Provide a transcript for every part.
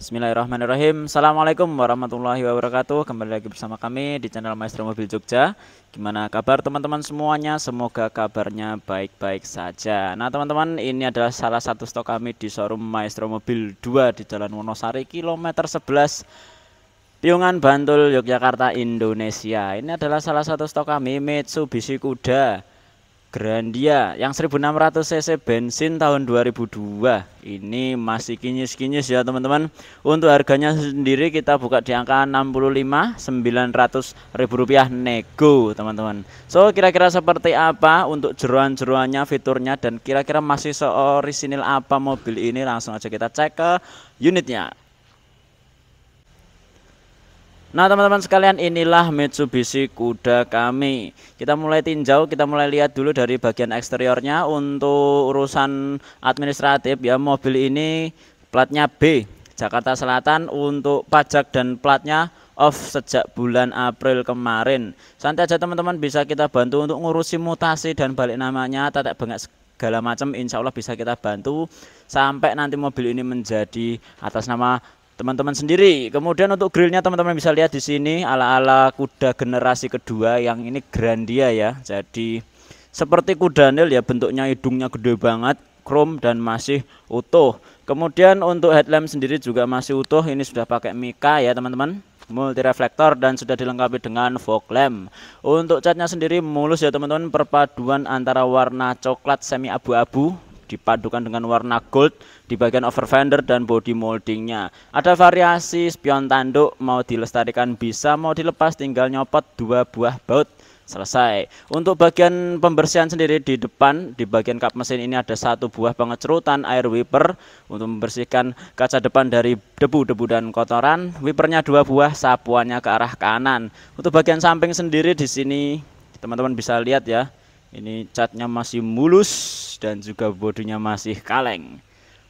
Bismillahirrahmanirrahim Assalamualaikum warahmatullahi wabarakatuh Kembali lagi bersama kami di channel Maestro Mobil Jogja Gimana kabar teman-teman semuanya Semoga kabarnya baik-baik saja Nah teman-teman ini adalah salah satu stok kami di showroom Maestro Mobil 2 Di Jalan Wonosari kilometer 11 Piungan Bantul Yogyakarta Indonesia Ini adalah salah satu stok kami Mitsubishi Kuda Grandia yang 1600 cc bensin tahun 2002 ini masih kinyis-kinyis ya teman-teman untuk harganya sendiri kita buka di angka 65 900 ribu rupiah nego teman-teman so kira-kira seperti apa untuk jeruan-jeruannya fiturnya dan kira-kira masih seorisinil apa mobil ini langsung aja kita cek ke unitnya Nah teman-teman sekalian inilah Mitsubishi kuda kami Kita mulai tinjau, kita mulai lihat dulu dari bagian eksteriornya Untuk urusan administratif ya mobil ini platnya B Jakarta Selatan untuk pajak dan platnya off sejak bulan April kemarin Santai aja teman-teman bisa kita bantu untuk ngurusi mutasi dan balik namanya Tetap banget segala macam insya Allah bisa kita bantu Sampai nanti mobil ini menjadi atas nama teman-teman sendiri. Kemudian untuk grillnya teman-teman bisa lihat di sini ala-ala kuda generasi kedua yang ini Grandia ya. Jadi seperti kuda Nil ya bentuknya hidungnya gede banget, chrome dan masih utuh. Kemudian untuk headlamp sendiri juga masih utuh. Ini sudah pakai mika ya teman-teman multi reflektor dan sudah dilengkapi dengan fog lamp. Untuk catnya sendiri mulus ya teman-teman, perpaduan antara warna coklat semi abu-abu dipadukan dengan warna gold di bagian over fender dan body moldingnya. Ada variasi spion tanduk mau dilestarikan bisa, mau dilepas tinggal nyopot dua buah baut selesai. Untuk bagian pembersihan sendiri di depan di bagian kap mesin ini ada satu buah pengecerutan air wiper untuk membersihkan kaca depan dari debu-debu dan kotoran. Wipernya dua buah, sapuannya ke arah kanan. Untuk bagian samping sendiri di sini teman-teman bisa lihat ya ini catnya masih mulus dan juga bodinya masih kaleng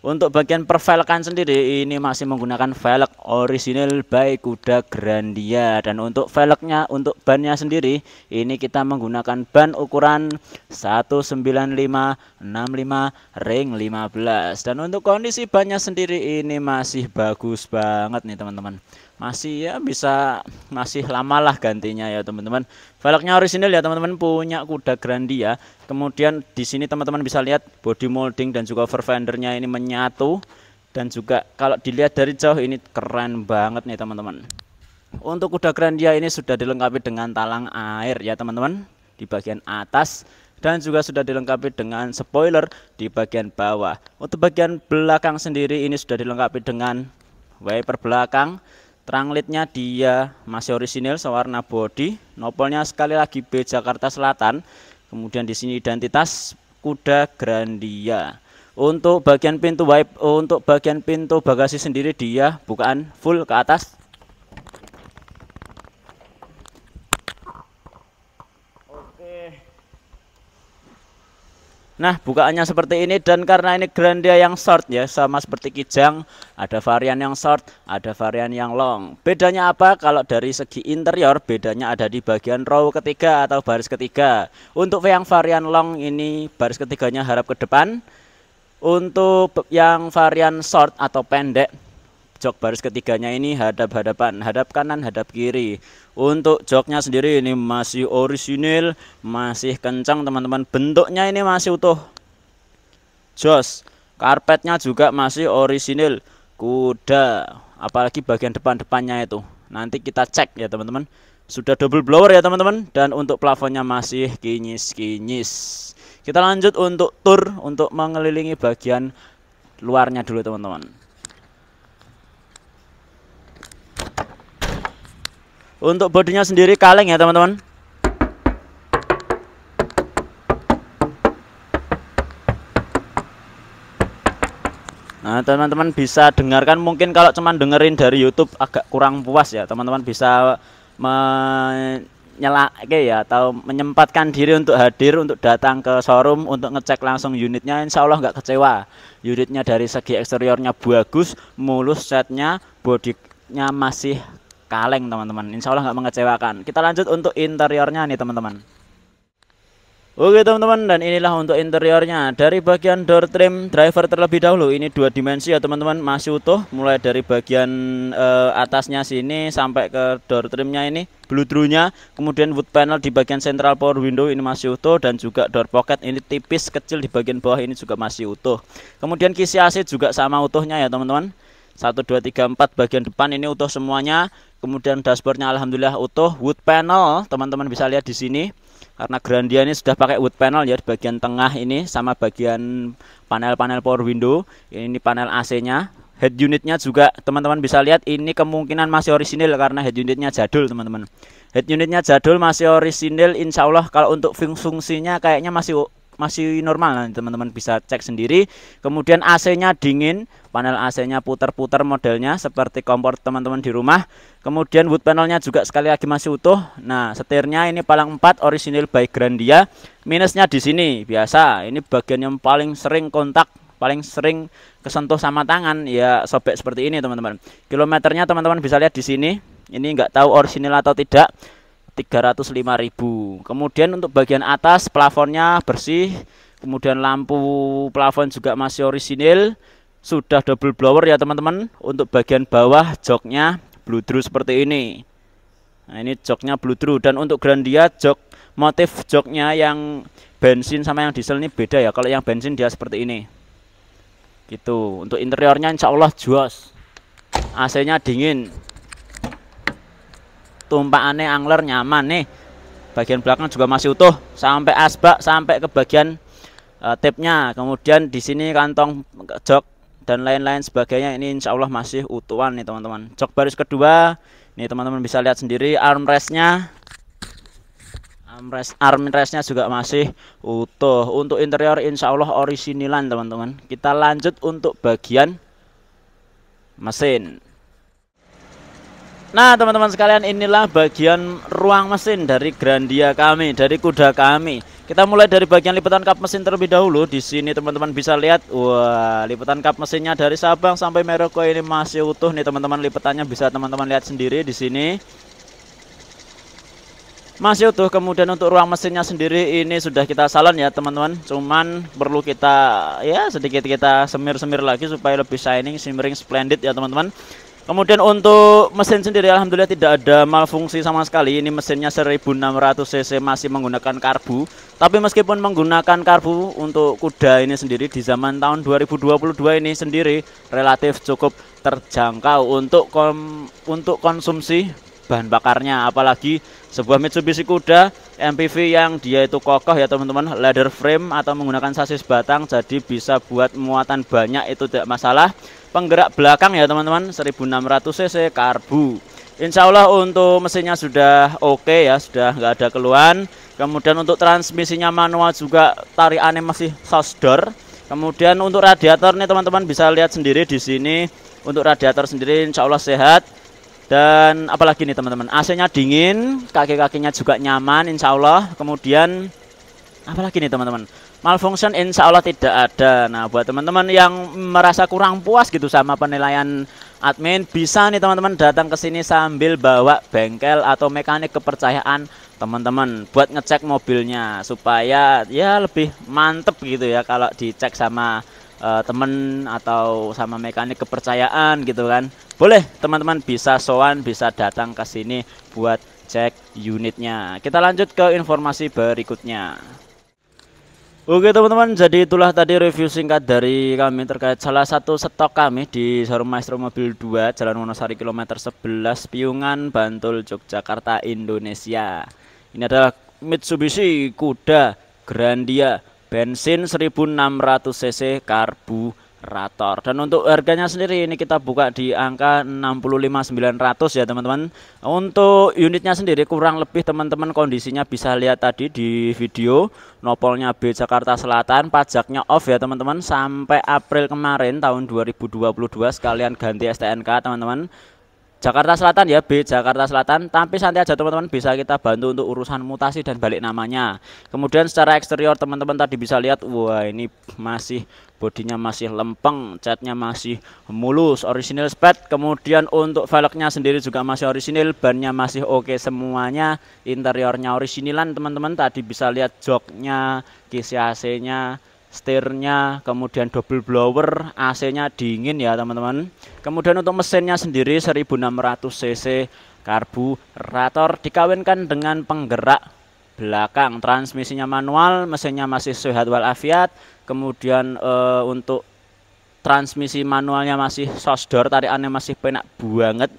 untuk bagian perfelkan sendiri ini masih menggunakan velg orisinal by kuda Grandia dan untuk velgnya untuk bannya sendiri ini kita menggunakan ban ukuran 19565 ring 15 dan untuk kondisi bannya sendiri ini masih bagus banget nih teman-teman masih ya bisa masih lama lah gantinya ya teman-teman velgnya orisinil ya teman-teman punya kuda Grandia ya. kemudian di sini teman-teman bisa lihat body molding dan juga overfendernya ini menyatu dan juga kalau dilihat dari jauh ini keren banget nih teman-teman untuk kuda Grandia ini sudah dilengkapi dengan talang air ya teman-teman di bagian atas dan juga sudah dilengkapi dengan spoiler di bagian bawah. Untuk bagian belakang sendiri ini sudah dilengkapi dengan wiper belakang Tranglitnya dia masih orisinil sewarna body, nopolnya sekali lagi B Jakarta Selatan. Kemudian di sini identitas kuda Grandia. Untuk bagian pintu wipe, untuk bagian pintu bagasi sendiri dia bukaan full ke atas Nah, bukaannya seperti ini dan karena ini grandia yang short ya, sama seperti kijang, ada varian yang short, ada varian yang long. Bedanya apa? Kalau dari segi interior, bedanya ada di bagian row ketiga atau baris ketiga. Untuk yang varian long ini baris ketiganya harap ke depan. Untuk yang varian short atau pendek jok baris ketiganya ini hadap-hadapan, hadap kanan, hadap kiri. Untuk joknya sendiri ini masih orisinil, masih kencang teman-teman. Bentuknya ini masih utuh. Jos, karpetnya juga masih orisinil. Kuda, apalagi bagian depan-depannya itu. Nanti kita cek ya teman-teman. Sudah double blower ya teman-teman dan untuk plafonnya masih kinyis-kinyis. Kita lanjut untuk tour untuk mengelilingi bagian luarnya dulu teman-teman. Untuk bodinya sendiri kaleng ya teman-teman Nah teman-teman bisa dengarkan mungkin kalau cuman dengerin dari YouTube agak kurang puas ya teman-teman bisa menyelake ya atau menyempatkan diri untuk hadir untuk datang ke showroom untuk ngecek langsung unitnya Insya Allah nggak kecewa unitnya dari segi eksteriornya bagus mulus setnya bodinya masih kaleng teman-teman Insya Allah nggak mengecewakan kita lanjut untuk interiornya nih teman-teman Oke teman-teman dan inilah untuk interiornya dari bagian door trim driver terlebih dahulu ini dua dimensi ya teman-teman masih utuh mulai dari bagian eh, atasnya sini sampai ke door trimnya ini nya kemudian wood panel di bagian central power window ini masih utuh dan juga door pocket ini tipis kecil di bagian bawah ini juga masih utuh kemudian kisi AC juga sama utuhnya ya teman-teman 1, 2, 3, 4 bagian depan ini utuh semuanya kemudian dashboardnya alhamdulillah utuh wood panel teman-teman bisa lihat di sini karena Grandia ini sudah pakai wood panel ya di bagian tengah ini sama bagian panel-panel power window ini panel AC nya head unitnya juga teman-teman bisa lihat ini kemungkinan masih orisinil karena head unitnya jadul teman-teman head unitnya jadul masih orisinil insya Allah kalau untuk fungsinya kayaknya masih masih normal nanti teman-teman bisa cek sendiri kemudian AC-nya dingin panel AC-nya putar-putar modelnya seperti kompor teman-teman di rumah kemudian wood panelnya juga sekali lagi masih utuh nah setirnya ini palang 4 original by Grandia minusnya di sini biasa ini bagian yang paling sering kontak paling sering kesentuh sama tangan ya sobek seperti ini teman-teman kilometernya teman-teman bisa lihat di sini ini enggak tahu orisinil atau tidak 305.000. Kemudian untuk bagian atas plafonnya bersih, kemudian lampu plafon juga masih orisinil, sudah double blower ya teman-teman. Untuk bagian bawah joknya blue drew seperti ini. Nah, ini joknya blue drew dan untuk Grandia jok motif joknya yang bensin sama yang diesel ini beda ya. Kalau yang bensin dia seperti ini. Gitu. Untuk interiornya insya Allah juas. AC-nya dingin tumpaannya angler nyaman nih bagian belakang juga masih utuh sampai asbak sampai ke bagian uh, eh, tipnya kemudian di sini kantong jok dan lain-lain sebagainya ini insya Allah masih utuhan nih teman-teman jok baris kedua nih teman-teman bisa lihat sendiri armrestnya armrest armrestnya juga masih utuh untuk interior insya Allah orisinilan teman-teman kita lanjut untuk bagian mesin Nah teman-teman sekalian inilah bagian ruang mesin dari Grandia kami, dari kuda kami Kita mulai dari bagian lipatan kap mesin terlebih dahulu Di sini teman-teman bisa lihat Wah liputan kap mesinnya dari Sabang sampai Merauke ini masih utuh nih teman-teman lipatannya bisa teman-teman lihat sendiri di sini masih utuh kemudian untuk ruang mesinnya sendiri ini sudah kita salon ya teman-teman cuman perlu kita ya sedikit kita semir-semir lagi supaya lebih shining shimmering splendid ya teman-teman Kemudian untuk mesin sendiri alhamdulillah tidak ada malfungsi sama sekali. Ini mesinnya 1600 cc masih menggunakan karbu. Tapi meskipun menggunakan karbu untuk kuda ini sendiri di zaman tahun 2022 ini sendiri relatif cukup terjangkau untuk kom, untuk konsumsi bahan bakarnya apalagi sebuah Mitsubishi kuda MPV yang dia itu kokoh ya teman-teman ladder frame atau menggunakan sasis batang jadi bisa buat muatan banyak itu tidak masalah penggerak belakang ya teman-teman 1600 cc karbu Insya Allah untuk mesinnya sudah oke okay ya sudah nggak ada keluhan kemudian untuk transmisinya manual juga tarikannya masih sosdor kemudian untuk radiator nih teman-teman bisa lihat sendiri di sini untuk radiator sendiri insya Allah sehat dan apalagi nih teman-teman, AC-nya dingin, kaki-kakinya juga nyaman insya Allah. Kemudian apalagi nih teman-teman, malfunction insya Allah tidak ada. Nah buat teman-teman yang merasa kurang puas gitu sama penilaian admin, bisa nih teman-teman datang ke sini sambil bawa bengkel atau mekanik kepercayaan teman-teman buat ngecek mobilnya supaya ya lebih mantep gitu ya kalau dicek sama uh, temen atau sama mekanik kepercayaan gitu kan boleh teman-teman bisa soan bisa datang ke sini buat cek unitnya kita lanjut ke informasi berikutnya Oke teman-teman, jadi itulah tadi review singkat dari kami terkait salah satu stok kami di showroom Maestro Mobil 2 Jalan Wonosari kilometer 11 Piungan, Bantul, Yogyakarta, Indonesia. Ini adalah Mitsubishi Kuda Grandia bensin 1600 cc karburator dan untuk harganya sendiri ini kita buka di angka 65900 ya teman-teman untuk unitnya sendiri kurang lebih teman-teman kondisinya bisa lihat tadi di video nopolnya B Jakarta Selatan pajaknya off ya teman-teman sampai April kemarin tahun 2022 sekalian ganti STNK teman-teman Jakarta Selatan ya B Jakarta Selatan tapi santai aja teman-teman bisa kita bantu untuk urusan mutasi dan balik namanya kemudian secara eksterior teman-teman tadi bisa lihat wah ini masih bodinya masih lempeng catnya masih mulus original spec kemudian untuk velgnya sendiri juga masih original bannya masih oke okay semuanya interiornya originalan teman-teman tadi bisa lihat joknya kisi AC nya setirnya, kemudian double blower, AC-nya dingin ya teman-teman. Kemudian untuk mesinnya sendiri 1600 cc karburator dikawinkan dengan penggerak belakang. Transmisinya manual, mesinnya masih sehat walafiat. Kemudian e, untuk transmisi manualnya masih sosdor, tarikannya masih penak banget.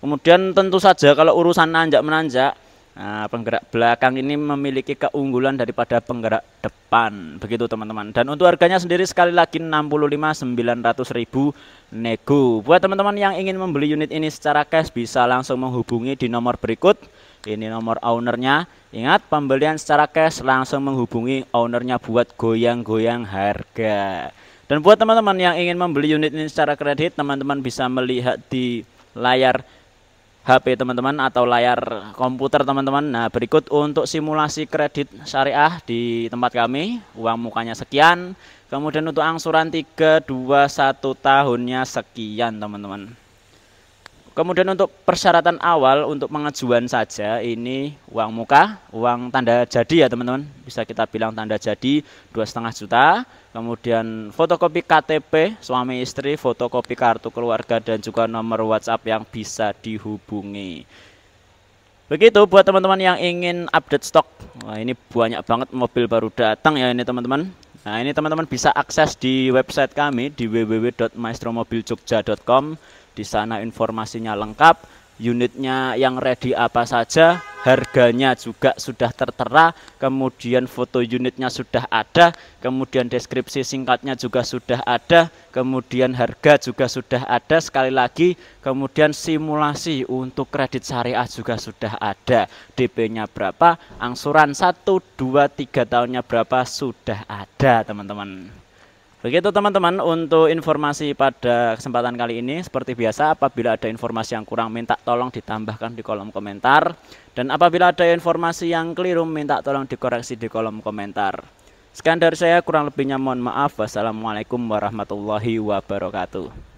Kemudian tentu saja kalau urusan nanjak menanjak Nah, penggerak belakang ini memiliki keunggulan daripada penggerak depan. Begitu teman-teman. Dan untuk harganya sendiri sekali lagi 65.900.000 nego. Buat teman-teman yang ingin membeli unit ini secara cash bisa langsung menghubungi di nomor berikut. Ini nomor ownernya. Ingat pembelian secara cash langsung menghubungi ownernya buat goyang-goyang harga. Dan buat teman-teman yang ingin membeli unit ini secara kredit, teman-teman bisa melihat di layar HP teman-teman atau layar komputer teman-teman. Nah, berikut untuk simulasi kredit syariah di tempat kami, uang mukanya sekian, kemudian untuk angsuran satu tahunnya sekian teman-teman. Kemudian untuk persyaratan awal untuk pengajuan saja ini uang muka, uang tanda jadi ya teman-teman, bisa kita bilang tanda jadi dua setengah juta. Kemudian fotokopi KTP suami istri, fotokopi kartu keluarga dan juga nomor WhatsApp yang bisa dihubungi. Begitu buat teman-teman yang ingin update stok. Wah, ini banyak banget mobil baru datang ya ini teman-teman. Nah ini teman-teman bisa akses di website kami di www.maestromobiljogja.com Di sana informasinya lengkap, unitnya yang ready apa saja, harganya juga sudah tertera, kemudian foto unitnya sudah ada, kemudian deskripsi singkatnya juga sudah ada, kemudian harga juga sudah ada sekali lagi, kemudian simulasi untuk kredit syariah juga sudah ada. DP-nya berapa, angsuran 1 2 3 tahunnya berapa sudah ada, teman-teman. Begitu teman-teman untuk informasi pada kesempatan kali ini seperti biasa apabila ada informasi yang kurang minta tolong ditambahkan di kolom komentar dan apabila ada informasi yang keliru minta tolong dikoreksi di kolom komentar. Sekian dari saya kurang lebihnya mohon maaf wassalamualaikum warahmatullahi wabarakatuh.